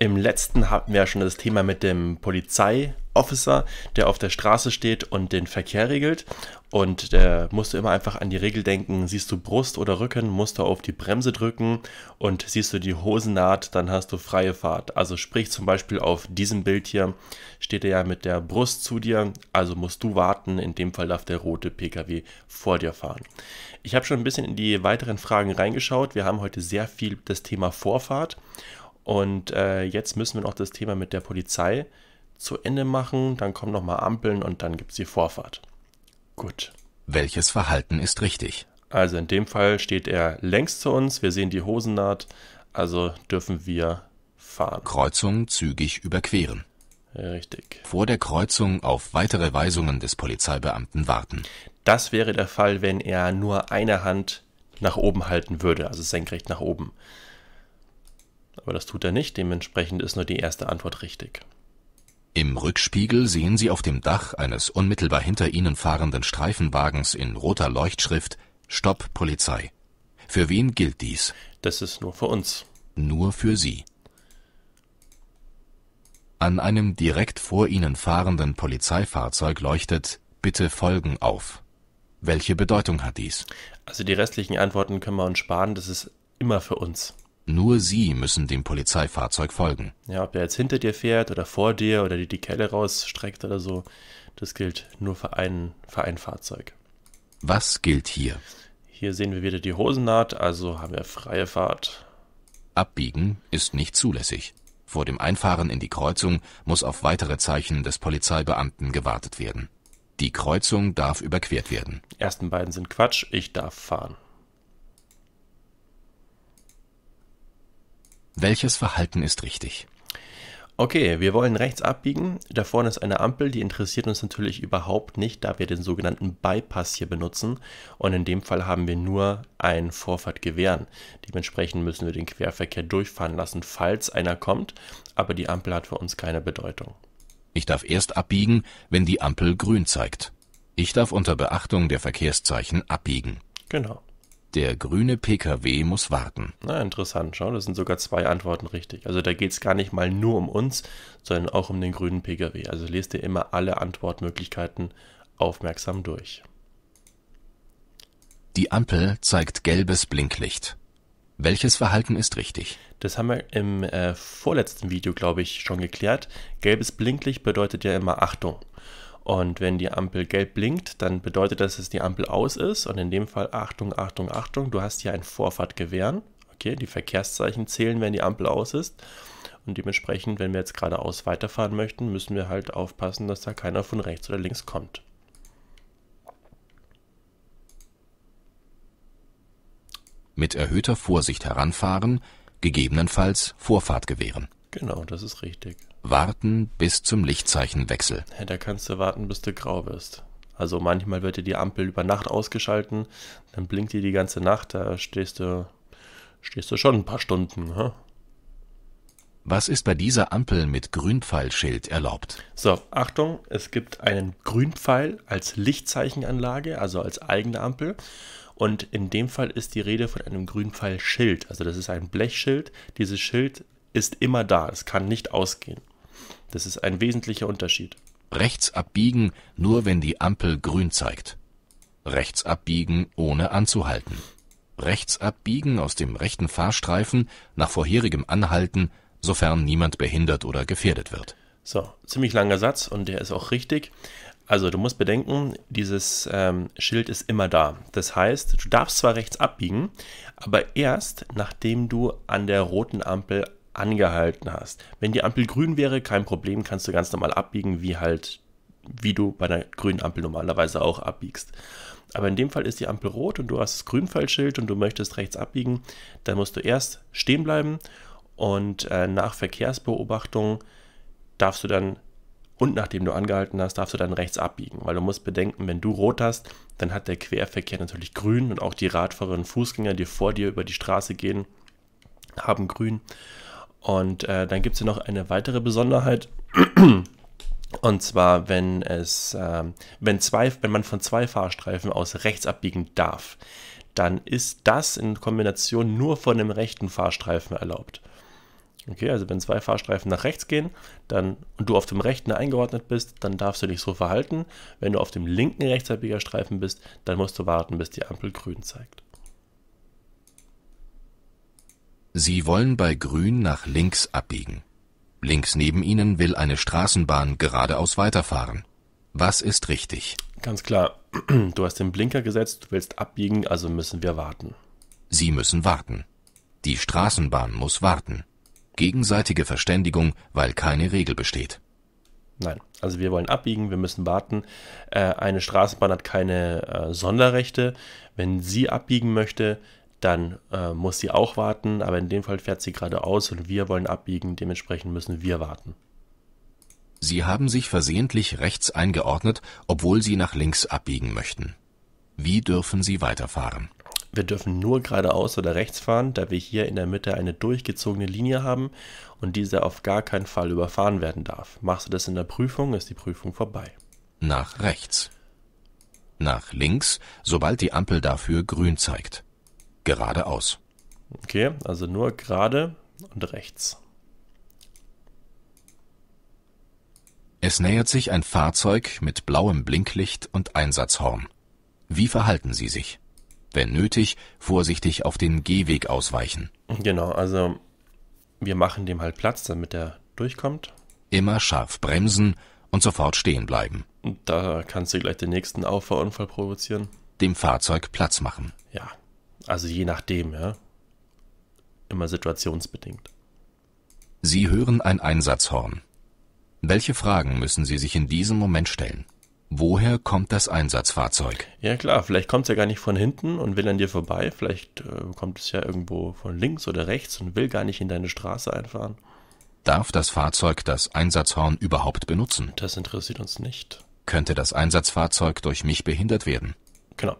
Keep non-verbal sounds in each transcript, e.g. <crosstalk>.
Im letzten hatten wir ja schon das Thema mit dem Polizeiofficer, der auf der Straße steht und den Verkehr regelt. Und äh, musst du immer einfach an die Regel denken, siehst du Brust oder Rücken, musst du auf die Bremse drücken und siehst du die Hosennaht, dann hast du freie Fahrt. Also sprich zum Beispiel auf diesem Bild hier steht er ja mit der Brust zu dir, also musst du warten, in dem Fall darf der rote Pkw vor dir fahren. Ich habe schon ein bisschen in die weiteren Fragen reingeschaut. Wir haben heute sehr viel das Thema Vorfahrt und äh, jetzt müssen wir noch das Thema mit der Polizei zu Ende machen. Dann kommen nochmal Ampeln und dann gibt es die Vorfahrt. Gut. Welches Verhalten ist richtig? Also in dem Fall steht er längs zu uns. Wir sehen die Hosennaht. Also dürfen wir fahren. Kreuzung zügig überqueren. Richtig. Vor der Kreuzung auf weitere Weisungen des Polizeibeamten warten. Das wäre der Fall, wenn er nur eine Hand nach oben halten würde, also senkrecht nach oben aber das tut er nicht, dementsprechend ist nur die erste Antwort richtig. Im Rückspiegel sehen Sie auf dem Dach eines unmittelbar hinter Ihnen fahrenden Streifenwagens in roter Leuchtschrift Stopp Polizei. Für wen gilt dies? Das ist nur für uns. Nur für Sie. An einem direkt vor Ihnen fahrenden Polizeifahrzeug leuchtet Bitte folgen auf. Welche Bedeutung hat dies? Also die restlichen Antworten können wir uns sparen, das ist immer für uns. Nur sie müssen dem Polizeifahrzeug folgen. Ja, ob er jetzt hinter dir fährt oder vor dir oder dir die Kelle rausstreckt oder so, das gilt nur für ein, für ein Fahrzeug. Was gilt hier? Hier sehen wir wieder die Hosennaht, also haben wir freie Fahrt. Abbiegen ist nicht zulässig. Vor dem Einfahren in die Kreuzung muss auf weitere Zeichen des Polizeibeamten gewartet werden. Die Kreuzung darf überquert werden. Die ersten beiden sind Quatsch, ich darf fahren. Welches Verhalten ist richtig? Okay, wir wollen rechts abbiegen. Da vorne ist eine Ampel, die interessiert uns natürlich überhaupt nicht, da wir den sogenannten Bypass hier benutzen. Und in dem Fall haben wir nur ein Vorfahrt gewähren. Dementsprechend müssen wir den Querverkehr durchfahren lassen, falls einer kommt. Aber die Ampel hat für uns keine Bedeutung. Ich darf erst abbiegen, wenn die Ampel grün zeigt. Ich darf unter Beachtung der Verkehrszeichen abbiegen. Genau. Der grüne Pkw muss warten. Na, interessant. Schau, das sind sogar zwei Antworten richtig. Also da geht es gar nicht mal nur um uns, sondern auch um den grünen Pkw. Also lest dir immer alle Antwortmöglichkeiten aufmerksam durch. Die Ampel zeigt gelbes Blinklicht. Welches Verhalten ist richtig? Das haben wir im äh, vorletzten Video, glaube ich, schon geklärt. Gelbes Blinklicht bedeutet ja immer Achtung. Und wenn die Ampel gelb blinkt, dann bedeutet das, dass die Ampel aus ist. Und in dem Fall, Achtung, Achtung, Achtung, du hast hier ein Vorfahrtgewähren. Okay, die Verkehrszeichen zählen, wenn die Ampel aus ist. Und dementsprechend, wenn wir jetzt geradeaus weiterfahren möchten, müssen wir halt aufpassen, dass da keiner von rechts oder links kommt. Mit erhöhter Vorsicht heranfahren, gegebenenfalls Vorfahrt gewähren. Genau, das ist richtig warten bis zum Lichtzeichenwechsel. Ja, da kannst du warten, bis du grau wirst. Also manchmal wird dir die Ampel über Nacht ausgeschalten, dann blinkt die die ganze Nacht, da stehst du, stehst du schon ein paar Stunden. Huh? Was ist bei dieser Ampel mit Grünpfeilschild erlaubt? So, Achtung, es gibt einen Grünpfeil als Lichtzeichenanlage, also als eigene Ampel. Und in dem Fall ist die Rede von einem Grünpfeilschild. Also das ist ein Blechschild. Dieses Schild ist immer da, es kann nicht ausgehen. Das ist ein wesentlicher Unterschied. Rechts abbiegen, nur wenn die Ampel grün zeigt. Rechts abbiegen, ohne anzuhalten. Rechts abbiegen aus dem rechten Fahrstreifen nach vorherigem Anhalten, sofern niemand behindert oder gefährdet wird. So, ziemlich langer Satz und der ist auch richtig. Also du musst bedenken, dieses ähm, Schild ist immer da. Das heißt, du darfst zwar rechts abbiegen, aber erst nachdem du an der roten Ampel angehalten hast. Wenn die Ampel grün wäre, kein Problem, kannst du ganz normal abbiegen, wie halt, wie du bei einer grünen Ampel normalerweise auch abbiegst. Aber in dem Fall ist die Ampel rot und du hast das Grünfallschild und du möchtest rechts abbiegen, dann musst du erst stehen bleiben und äh, nach Verkehrsbeobachtung darfst du dann und nachdem du angehalten hast, darfst du dann rechts abbiegen, weil du musst bedenken, wenn du rot hast, dann hat der Querverkehr natürlich grün und auch die Radfahrer und Fußgänger, die vor dir über die Straße gehen, haben grün. Und äh, dann gibt es hier noch eine weitere Besonderheit. <clears throat> Und zwar, wenn es, äh, wenn zwei, wenn man von zwei Fahrstreifen aus rechts abbiegen darf, dann ist das in Kombination nur von dem rechten Fahrstreifen erlaubt. Okay, also wenn zwei Fahrstreifen nach rechts gehen, dann und du auf dem rechten eingeordnet bist, dann darfst du dich so verhalten. Wenn du auf dem linken rechtsabbieger Streifen bist, dann musst du warten, bis die Ampel grün zeigt. Sie wollen bei Grün nach links abbiegen. Links neben Ihnen will eine Straßenbahn geradeaus weiterfahren. Was ist richtig? Ganz klar. <clears throat> Du hast den Blinker gesetzt, du willst abbiegen, also müssen wir warten. Sie müssen warten. Die Straßenbahn muss warten. Gegenseitige Verständigung, weil keine Regel besteht. Nein, also wir wollen abbiegen, wir müssen warten. Äh, eine Straßenbahn hat keine äh, Sonderrechte. Wenn sie abbiegen möchte, dann äh, muss sie auch warten, aber in dem Fall fährt sie geradeaus und wir wollen abbiegen, dementsprechend müssen wir warten. Sie haben sich versehentlich rechts eingeordnet, obwohl Sie nach links abbiegen möchten. Wie dürfen Sie weiterfahren? Wir dürfen nur geradeaus oder rechts fahren, da wir hier in der Mitte eine durchgezogene Linie haben und diese auf gar keinen Fall überfahren werden darf. Machst du das in der Prüfung, ist die Prüfung vorbei. Nach rechts. Nach links, sobald die Ampel dafür grün zeigt geradeaus. Okay, also nur gerade und rechts. Es nähert sich ein Fahrzeug mit blauem Blinklicht und Einsatzhorn. Wie verhalten Sie sich? Wenn nötig, vorsichtig auf den Gehweg ausweichen. Genau, also wir machen dem halt Platz, damit er durchkommt. Immer scharf bremsen und sofort stehen bleiben. Da kannst du gleich den nächsten Auffahrunfall provozieren. Dem Fahrzeug Platz machen. Ja, also je nachdem, ja. Immer situationsbedingt. Sie hören ein Einsatzhorn. Welche Fragen müssen Sie sich in diesem Moment stellen? Woher kommt das Einsatzfahrzeug? Ja klar, vielleicht kommt es ja gar nicht von hinten und will an dir vorbei. Vielleicht äh, kommt es ja irgendwo von links oder rechts und will gar nicht in deine Straße einfahren. Darf das Fahrzeug das Einsatzhorn überhaupt benutzen? Das interessiert uns nicht. Könnte das Einsatzfahrzeug durch mich behindert werden? Genau.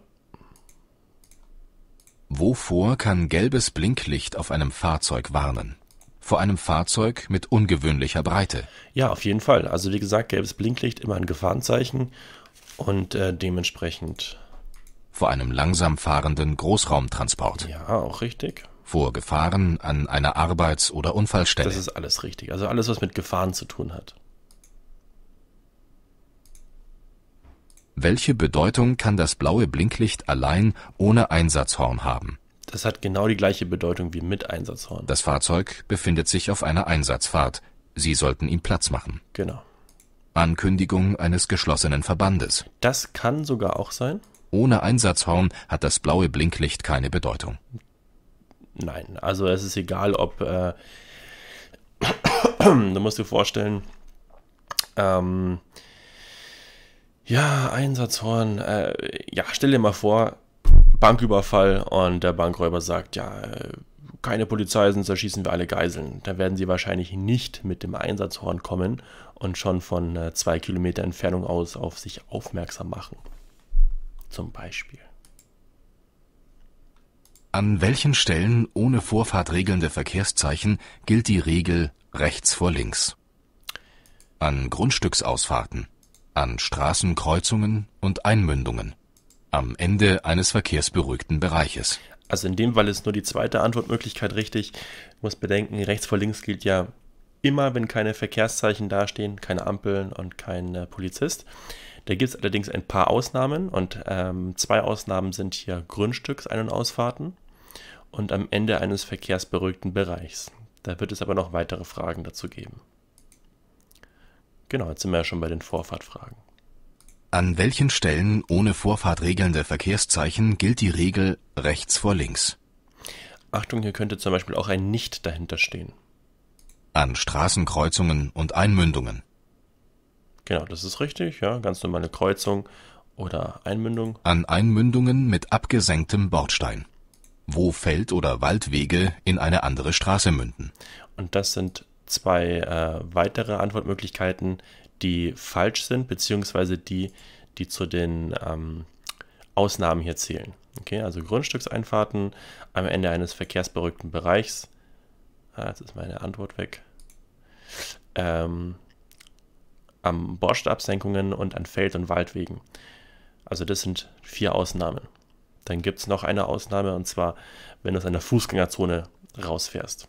Wovor kann gelbes Blinklicht auf einem Fahrzeug warnen? vor einem Fahrzeug mit ungewöhnlicher Breite. Ja, auf jeden Fall. Also wie gesagt, gelbes Blinklicht immer ein Gefahrenzeichen und äh, dementsprechend vor einem langsam fahrenden Großraumtransport. Ja, auch richtig. Vor Gefahren an einer Arbeits- oder Unfallstelle. Das ist alles richtig. Also alles, was mit Gefahren zu tun hat. Welche Bedeutung kann das blaue Blinklicht allein ohne Einsatzhorn haben? Das hat genau die gleiche Bedeutung wie mit Einsatzhorn. Das Fahrzeug befindet sich auf einer Einsatzfahrt. Sie sollten ihm Platz machen. Genau. Ankündigung eines geschlossenen Verbandes. Das kann sogar auch sein. Ohne Einsatzhorn hat das blaue Blinklicht keine Bedeutung. Nein, also es ist egal, ob äh, <clears throat> du musst dir vorstellen, ähm, ja, Einsatzhorn. Äh, ja, stell dir mal vor, Banküberfall und der Bankräuber sagt, ja, äh, keine Polizei, sonst erschießen wir alle Geiseln. Da werden sie wahrscheinlich nicht mit dem Einsatzhorn kommen und schon von äh, zwei Kilometer Entfernung aus auf sich aufmerksam machen. Zum Beispiel. An welchen Stellen ohne Vorfahrt regelnde Verkehrszeichen gilt die Regel rechts vor links? An Grundstücksausfahrten an Straßenkreuzungen und Einmündungen, am Ende eines verkehrsberuhigten Bereiches. Also in dem Fall ist nur die zweite Antwortmöglichkeit richtig. Ich muss bedenken, rechts vor links gilt ja immer, wenn keine Verkehrszeichen dastehen, keine Ampeln und kein äh, Polizist. Da gibt es allerdings ein paar Ausnahmen und ähm, zwei Ausnahmen sind hier Grundstücksein- und Ausfahrten und am Ende eines verkehrsberuhigten Bereichs. Da wird es aber noch weitere Fragen dazu geben. Genau, jetzt sind wir ja schon bei den Vorfahrtfragen. An welchen Stellen ohne Vorfahrt regelnde Verkehrszeichen gilt die Regel rechts vor links? Achtung, hier könnte zum Beispiel auch ein Nicht dahinter stehen. An Straßenkreuzungen und Einmündungen. Genau, das ist richtig, ja, ganz normale Kreuzung oder Einmündung. An Einmündungen mit abgesenktem Bordstein. Wo Feld- oder Waldwege in eine andere Straße münden. Und das sind zwei äh, weitere Antwortmöglichkeiten, die falsch sind, beziehungsweise die, die zu den ähm, Ausnahmen hier zählen. Okay, also Grundstückseinfahrten am Ende eines verkehrsberückten Bereichs. Ah, jetzt ist meine Antwort weg. Ähm, am Borstabsenkungen und an Feld- und Waldwegen. Also das sind vier Ausnahmen. Dann gibt es noch eine Ausnahme und zwar, wenn du aus einer Fußgängerzone rausfährst.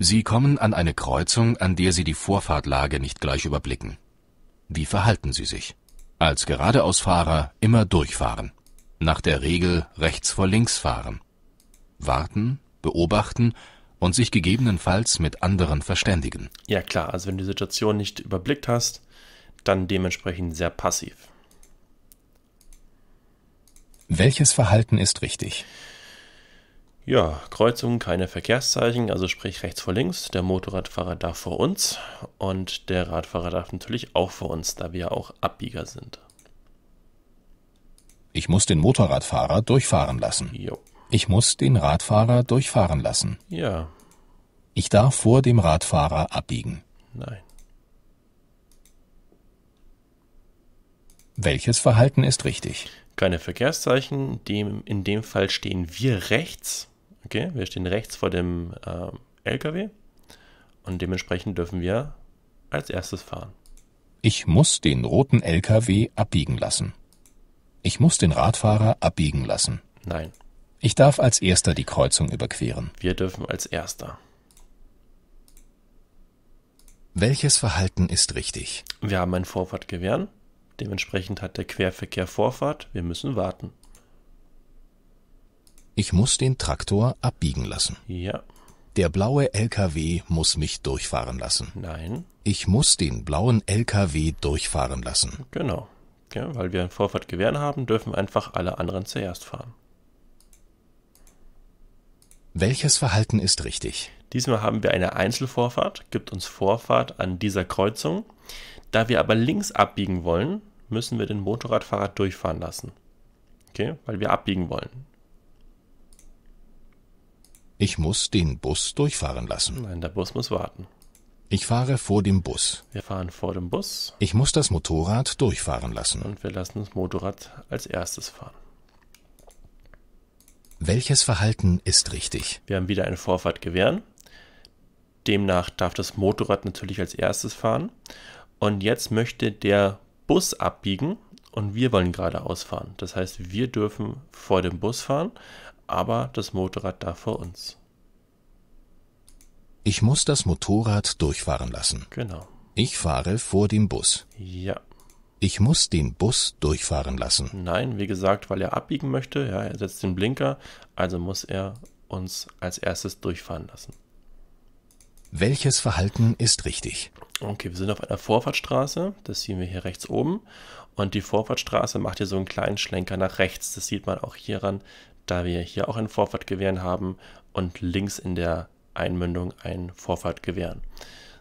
Sie kommen an eine Kreuzung, an der Sie die Vorfahrtlage nicht gleich überblicken. Wie verhalten Sie sich? Als Geradeausfahrer immer durchfahren. Nach der Regel rechts vor links fahren. Warten, beobachten und sich gegebenenfalls mit anderen verständigen. Ja klar, also wenn du die Situation nicht überblickt hast, dann dementsprechend sehr passiv. Welches Verhalten ist richtig? Ja, Kreuzungen, keine Verkehrszeichen, also sprich rechts vor links. Der Motorradfahrer darf vor uns und der Radfahrer darf natürlich auch vor uns, da wir auch Abbieger sind. Ich muss den Motorradfahrer durchfahren lassen. Jo. Ich muss den Radfahrer durchfahren lassen. Ja. Ich darf vor dem Radfahrer abbiegen. Nein. Welches Verhalten ist richtig? Keine Verkehrszeichen. Dem, in dem Fall stehen wir rechts Okay, wir stehen rechts vor dem äh, LKW und dementsprechend dürfen wir als erstes fahren. Ich muss den roten LKW abbiegen lassen. Ich muss den Radfahrer abbiegen lassen. Nein. Ich darf als erster die Kreuzung überqueren. Wir dürfen als erster. Welches Verhalten ist richtig? Wir haben ein Vorfahrtgewähren. Dementsprechend hat der Querverkehr Vorfahrt. Wir müssen warten. Ich muss den Traktor abbiegen lassen. Ja. Der blaue LKW muss mich durchfahren lassen. Nein. Ich muss den blauen LKW durchfahren lassen. Genau. Ja, weil wir Vorfahrt gewähren haben, dürfen einfach alle anderen zuerst fahren. Welches Verhalten ist richtig? Diesmal haben wir eine Einzelvorfahrt, gibt uns Vorfahrt an dieser Kreuzung. Da wir aber links abbiegen wollen, müssen wir den Motorradfahrer durchfahren lassen. Okay, weil wir abbiegen wollen. Ich muss den Bus durchfahren lassen. Nein, der Bus muss warten. Ich fahre vor dem Bus. Wir fahren vor dem Bus. Ich muss das Motorrad durchfahren lassen. Und wir lassen das Motorrad als erstes fahren. Welches Verhalten ist richtig? Wir haben wieder eine Vorfahrt gewähren. Demnach darf das Motorrad natürlich als erstes fahren. Und jetzt möchte der Bus abbiegen und wir wollen geradeaus fahren. Das heißt, wir dürfen vor dem Bus fahren, aber das Motorrad da vor uns. Ich muss das Motorrad durchfahren lassen. Genau. Ich fahre vor dem Bus. Ja. Ich muss den Bus durchfahren lassen. Nein, wie gesagt, weil er abbiegen möchte. Ja, er setzt den Blinker, also muss er uns als erstes durchfahren lassen. Welches Verhalten ist richtig? Okay, wir sind auf einer Vorfahrtsstraße. Das sehen wir hier rechts oben. Und die Vorfahrtsstraße macht hier so einen kleinen Schlenker nach rechts. Das sieht man auch hieran, da wir hier auch ein Vorfahrtgewehren haben und links in der Einmündung ein Vorfahrtgewehren.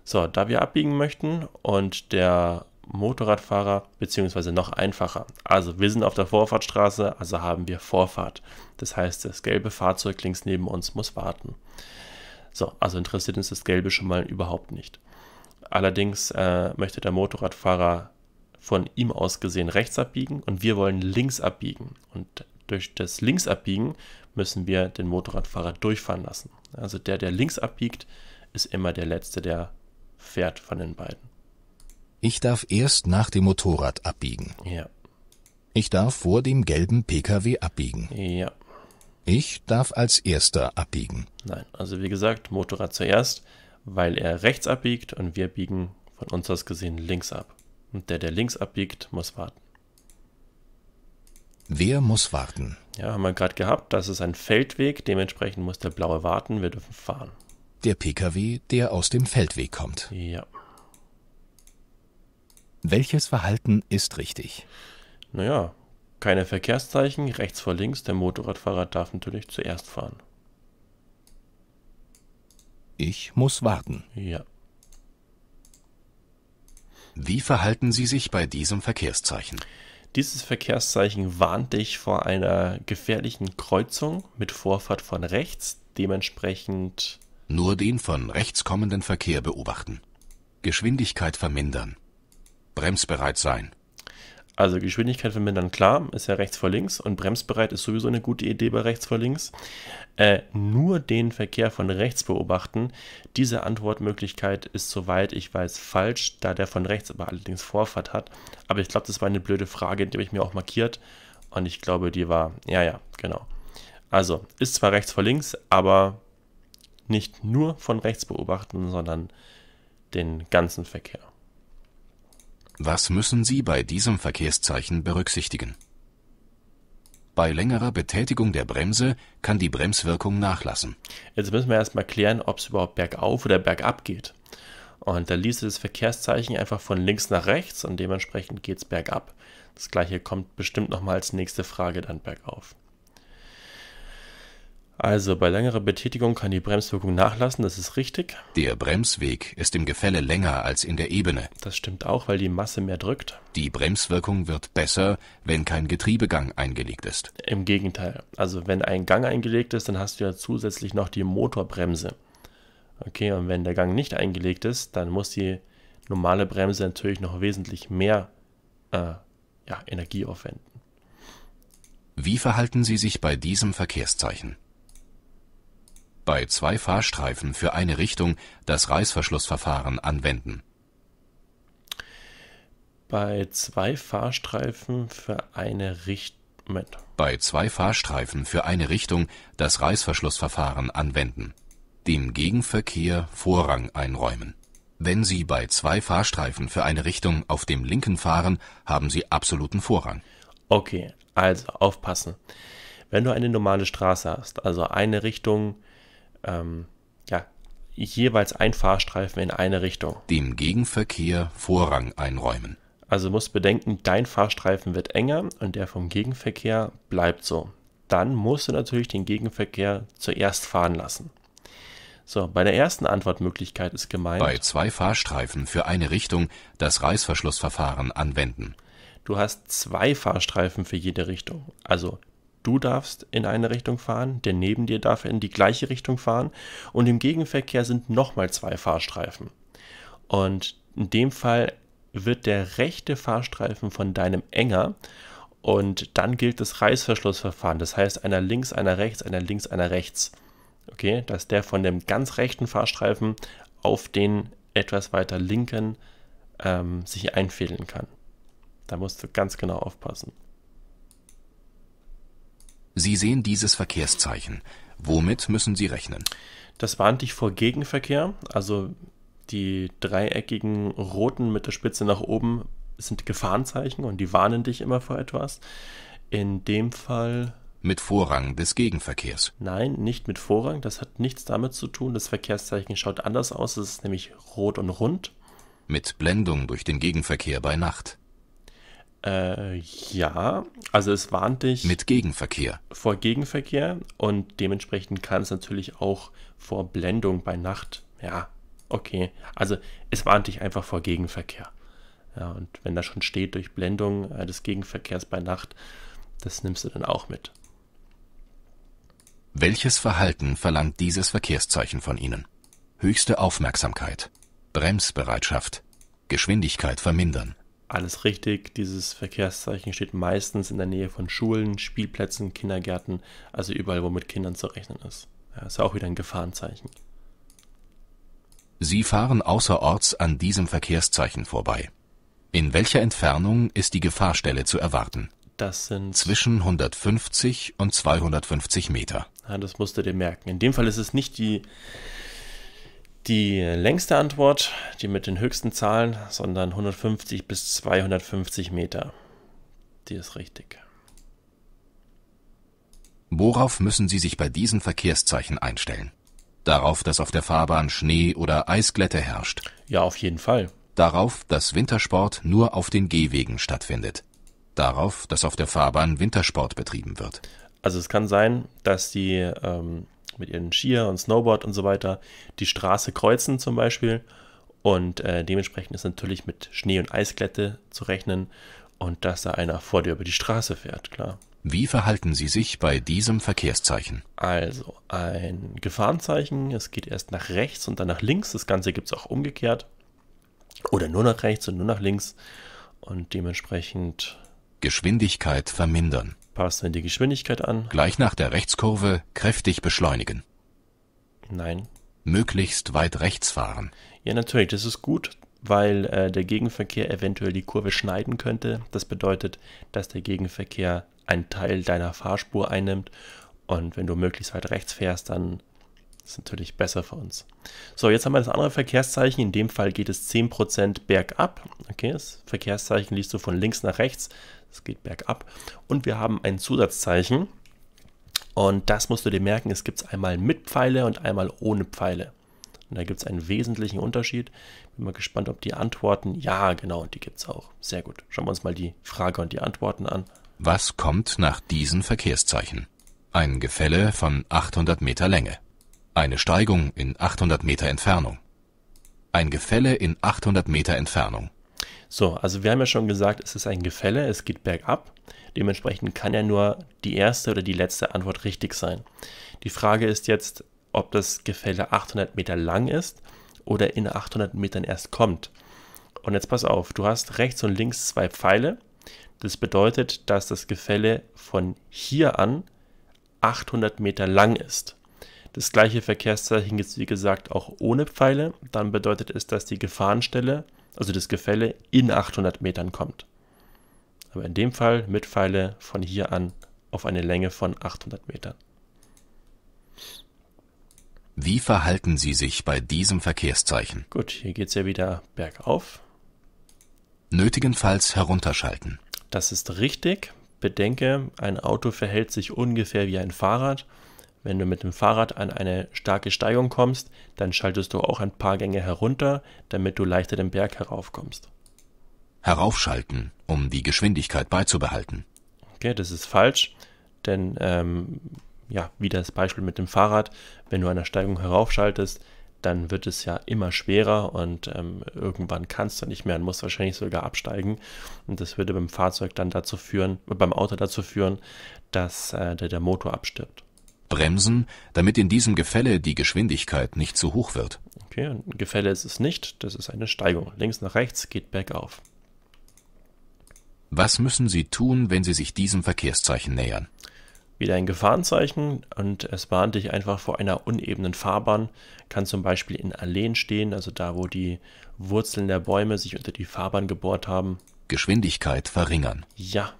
So, da wir abbiegen möchten und der Motorradfahrer, beziehungsweise noch einfacher. Also wir sind auf der Vorfahrtstraße, also haben wir Vorfahrt. Das heißt, das gelbe Fahrzeug links neben uns muss warten. So, also interessiert uns das gelbe schon mal überhaupt nicht. Allerdings äh, möchte der Motorradfahrer von ihm aus gesehen rechts abbiegen und wir wollen links abbiegen. Und durch das Linksabbiegen müssen wir den Motorradfahrer durchfahren lassen. Also der, der links abbiegt, ist immer der Letzte, der fährt von den beiden. Ich darf erst nach dem Motorrad abbiegen. Ja. Ich darf vor dem gelben Pkw abbiegen. Ja. Ich darf als erster abbiegen. Nein, also wie gesagt, Motorrad zuerst, weil er rechts abbiegt und wir biegen von uns aus gesehen links ab. Und der, der links abbiegt, muss warten. Wer muss warten? Ja, haben wir gerade gehabt. Das ist ein Feldweg. Dementsprechend muss der Blaue warten. Wir dürfen fahren. Der Pkw, der aus dem Feldweg kommt. Ja. Welches Verhalten ist richtig? Naja, keine Verkehrszeichen, rechts vor links. Der Motorradfahrer darf natürlich zuerst fahren. Ich muss warten. Ja. Wie verhalten Sie sich bei diesem Verkehrszeichen? Dieses Verkehrszeichen warnt dich vor einer gefährlichen Kreuzung mit Vorfahrt von rechts, dementsprechend nur den von rechts kommenden Verkehr beobachten. Geschwindigkeit vermindern. Bremsbereit sein. Also Geschwindigkeit vermindern, klar, ist ja rechts vor links und bremsbereit ist sowieso eine gute Idee bei rechts vor links. Äh, nur den Verkehr von rechts beobachten, diese Antwortmöglichkeit ist soweit ich weiß falsch, da der von rechts aber allerdings Vorfahrt hat. Aber ich glaube, das war eine blöde Frage, die habe ich mir auch markiert und ich glaube, die war, ja, ja, genau. Also ist zwar rechts vor links, aber nicht nur von rechts beobachten, sondern den ganzen Verkehr. Was müssen Sie bei diesem Verkehrszeichen berücksichtigen? Bei längerer Betätigung der Bremse kann die Bremswirkung nachlassen. Jetzt müssen wir erstmal klären, ob es überhaupt bergauf oder bergab geht. Und da liest das Verkehrszeichen einfach von links nach rechts und dementsprechend geht es bergab. Das gleiche kommt bestimmt nochmal als nächste Frage dann bergauf. Also bei längerer Betätigung kann die Bremswirkung nachlassen, das ist richtig. Der Bremsweg ist im Gefälle länger als in der Ebene. Das stimmt auch, weil die Masse mehr drückt. Die Bremswirkung wird besser, wenn kein Getriebegang eingelegt ist. Im Gegenteil. Also wenn ein Gang eingelegt ist, dann hast du ja zusätzlich noch die Motorbremse. Okay, und wenn der Gang nicht eingelegt ist, dann muss die normale Bremse natürlich noch wesentlich mehr äh, ja, Energie aufwenden. Wie verhalten Sie sich bei diesem Verkehrszeichen? bei zwei Fahrstreifen für eine Richtung das Reißverschlussverfahren anwenden. Bei zwei Fahrstreifen für eine Richtung. Bei zwei Fahrstreifen für eine Richtung das Reißverschlussverfahren anwenden. Dem Gegenverkehr Vorrang einräumen. Wenn Sie bei zwei Fahrstreifen für eine Richtung auf dem linken fahren, haben Sie absoluten Vorrang. Okay, also aufpassen. Wenn du eine normale Straße hast, also eine Richtung ähm, ja, jeweils ein Fahrstreifen in eine Richtung. Dem Gegenverkehr Vorrang einräumen. Also musst bedenken, dein Fahrstreifen wird enger und der vom Gegenverkehr bleibt so. Dann musst du natürlich den Gegenverkehr zuerst fahren lassen. So, bei der ersten Antwortmöglichkeit ist gemeint. Bei zwei Fahrstreifen für eine Richtung das Reißverschlussverfahren anwenden. Du hast zwei Fahrstreifen für jede Richtung. Also Du darfst in eine Richtung fahren, der neben dir darf in die gleiche Richtung fahren und im Gegenverkehr sind nochmal zwei Fahrstreifen. Und in dem Fall wird der rechte Fahrstreifen von deinem enger und dann gilt das Reißverschlussverfahren. Das heißt, einer links, einer rechts, einer links, einer rechts. Okay, dass der von dem ganz rechten Fahrstreifen auf den etwas weiter linken ähm, sich einfädeln kann. Da musst du ganz genau aufpassen. Sie sehen dieses Verkehrszeichen. Womit müssen Sie rechnen? Das warnt dich vor Gegenverkehr. Also die dreieckigen roten mit der Spitze nach oben sind Gefahrenzeichen und die warnen dich immer vor etwas. In dem Fall. Mit Vorrang des Gegenverkehrs. Nein, nicht mit Vorrang. Das hat nichts damit zu tun. Das Verkehrszeichen schaut anders aus. Es ist nämlich rot und rund. Mit Blendung durch den Gegenverkehr bei Nacht. Äh, ja, also es warnt dich mit Gegenverkehr vor Gegenverkehr und dementsprechend kann es natürlich auch vor Blendung bei Nacht. Ja, okay. Also es warnt dich einfach vor Gegenverkehr. Ja, und wenn da schon steht durch Blendung äh, des Gegenverkehrs bei Nacht, das nimmst du dann auch mit. Welches Verhalten verlangt dieses Verkehrszeichen von Ihnen? Höchste Aufmerksamkeit, Bremsbereitschaft, Geschwindigkeit vermindern, alles richtig, dieses Verkehrszeichen steht meistens in der Nähe von Schulen, Spielplätzen, Kindergärten, also überall, wo mit Kindern zu rechnen ist. Ja, ist ja auch wieder ein Gefahrenzeichen. Sie fahren außerorts an diesem Verkehrszeichen vorbei. In welcher Entfernung ist die Gefahrstelle zu erwarten? Das sind zwischen 150 und 250 Meter. Ja, das musst du dir merken. In dem Fall ist es nicht die die längste Antwort, die mit den höchsten Zahlen, sondern 150 bis 250 Meter. Die ist richtig. Worauf müssen Sie sich bei diesen Verkehrszeichen einstellen? Darauf, dass auf der Fahrbahn Schnee oder Eisglätte herrscht. Ja, auf jeden Fall. Darauf, dass Wintersport nur auf den Gehwegen stattfindet. Darauf, dass auf der Fahrbahn Wintersport betrieben wird. Also es kann sein, dass die ähm, mit ihren Skier und Snowboard und so weiter die Straße kreuzen zum Beispiel. Und äh, dementsprechend ist natürlich mit Schnee und Eisglätte zu rechnen und dass da einer vor dir über die Straße fährt, klar. Wie verhalten Sie sich bei diesem Verkehrszeichen? Also ein Gefahrenzeichen, es geht erst nach rechts und dann nach links. Das Ganze gibt es auch umgekehrt. Oder nur nach rechts und nur nach links. Und dementsprechend. Geschwindigkeit vermindern. Passen wir die Geschwindigkeit an. Gleich nach der Rechtskurve kräftig beschleunigen. Nein. Möglichst weit rechts fahren. Ja, natürlich, das ist gut, weil äh, der Gegenverkehr eventuell die Kurve schneiden könnte. Das bedeutet, dass der Gegenverkehr einen Teil deiner Fahrspur einnimmt. Und wenn du möglichst weit rechts fährst, dann ist natürlich besser für uns. So, jetzt haben wir das andere Verkehrszeichen. In dem Fall geht es 10% bergab. Okay, das Verkehrszeichen liest du von links nach rechts. Es geht bergab. Und wir haben ein Zusatzzeichen. Und das musst du dir merken, es gibt es einmal mit Pfeile und einmal ohne Pfeile. Und da gibt es einen wesentlichen Unterschied. Bin mal gespannt, ob die Antworten. Ja, genau, die gibt es auch. Sehr gut. Schauen wir uns mal die Frage und die Antworten an. Was kommt nach diesen Verkehrszeichen? Ein Gefälle von 800 Meter Länge. Eine Steigung in 800 Meter Entfernung. Ein Gefälle in 800 Meter Entfernung. So, also wir haben ja schon gesagt, es ist ein Gefälle, es geht bergab. Dementsprechend kann ja nur die erste oder die letzte Antwort richtig sein. Die Frage ist jetzt, ob das Gefälle 800 Meter lang ist oder in 800 Metern erst kommt. Und jetzt pass auf, du hast rechts und links zwei Pfeile. Das bedeutet, dass das Gefälle von hier an 800 Meter lang ist. Das gleiche Verkehrszeichen gibt es wie gesagt auch ohne Pfeile. Dann bedeutet es, dass die Gefahrenstelle also das Gefälle in 800 Metern kommt. Aber in dem Fall mit Pfeile von hier an auf eine Länge von 800 Metern. Wie verhalten Sie sich bei diesem Verkehrszeichen? Gut, hier geht es ja wieder bergauf. Nötigenfalls herunterschalten. Das ist richtig. Bedenke, ein Auto verhält sich ungefähr wie ein Fahrrad. Wenn du mit dem Fahrrad an eine starke Steigung kommst, dann schaltest du auch ein paar Gänge herunter, damit du leichter den Berg heraufkommst. Heraufschalten, um die Geschwindigkeit beizubehalten. Okay, das ist falsch, denn ähm, ja, wie das Beispiel mit dem Fahrrad, wenn du an der Steigung heraufschaltest, dann wird es ja immer schwerer und ähm, irgendwann kannst du nicht mehr und musst wahrscheinlich sogar absteigen. Und das würde beim Fahrzeug dann dazu führen, beim Auto dazu führen, dass äh, der, der Motor abstirbt bremsen, damit in diesem Gefälle die Geschwindigkeit nicht zu hoch wird. Okay, ein Gefälle ist es nicht, das ist eine Steigung. Links nach rechts geht bergauf. Was müssen Sie tun, wenn Sie sich diesem Verkehrszeichen nähern? Wieder ein Gefahrenzeichen und es warnt dich einfach vor einer unebenen Fahrbahn. Kann zum Beispiel in Alleen stehen, also da, wo die Wurzeln der Bäume sich unter die Fahrbahn gebohrt haben. Geschwindigkeit verringern. Ja.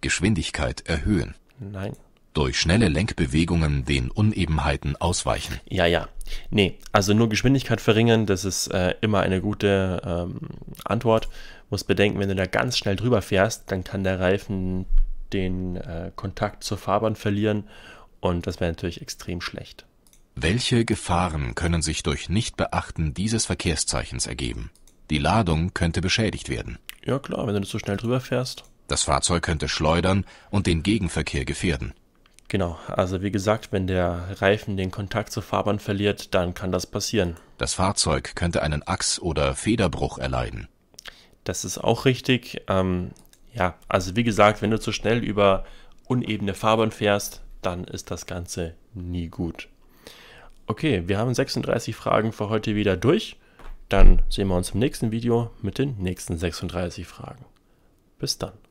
Geschwindigkeit erhöhen. Nein durch schnelle Lenkbewegungen den Unebenheiten ausweichen. Ja, ja. Nee, also nur Geschwindigkeit verringern, das ist äh, immer eine gute ähm, Antwort. Muss bedenken, wenn du da ganz schnell drüber fährst, dann kann der Reifen den äh, Kontakt zur Fahrbahn verlieren und das wäre natürlich extrem schlecht. Welche Gefahren können sich durch Nichtbeachten dieses Verkehrszeichens ergeben? Die Ladung könnte beschädigt werden. Ja klar, wenn du so schnell drüber fährst. Das Fahrzeug könnte schleudern und den Gegenverkehr gefährden. Genau, also wie gesagt, wenn der Reifen den Kontakt zur Fahrbahn verliert, dann kann das passieren. Das Fahrzeug könnte einen Achs- oder Federbruch erleiden. Das ist auch richtig. Ähm, ja, also wie gesagt, wenn du zu schnell über unebene Fahrbahn fährst, dann ist das Ganze nie gut. Okay, wir haben 36 Fragen für heute wieder durch. Dann sehen wir uns im nächsten Video mit den nächsten 36 Fragen. Bis dann.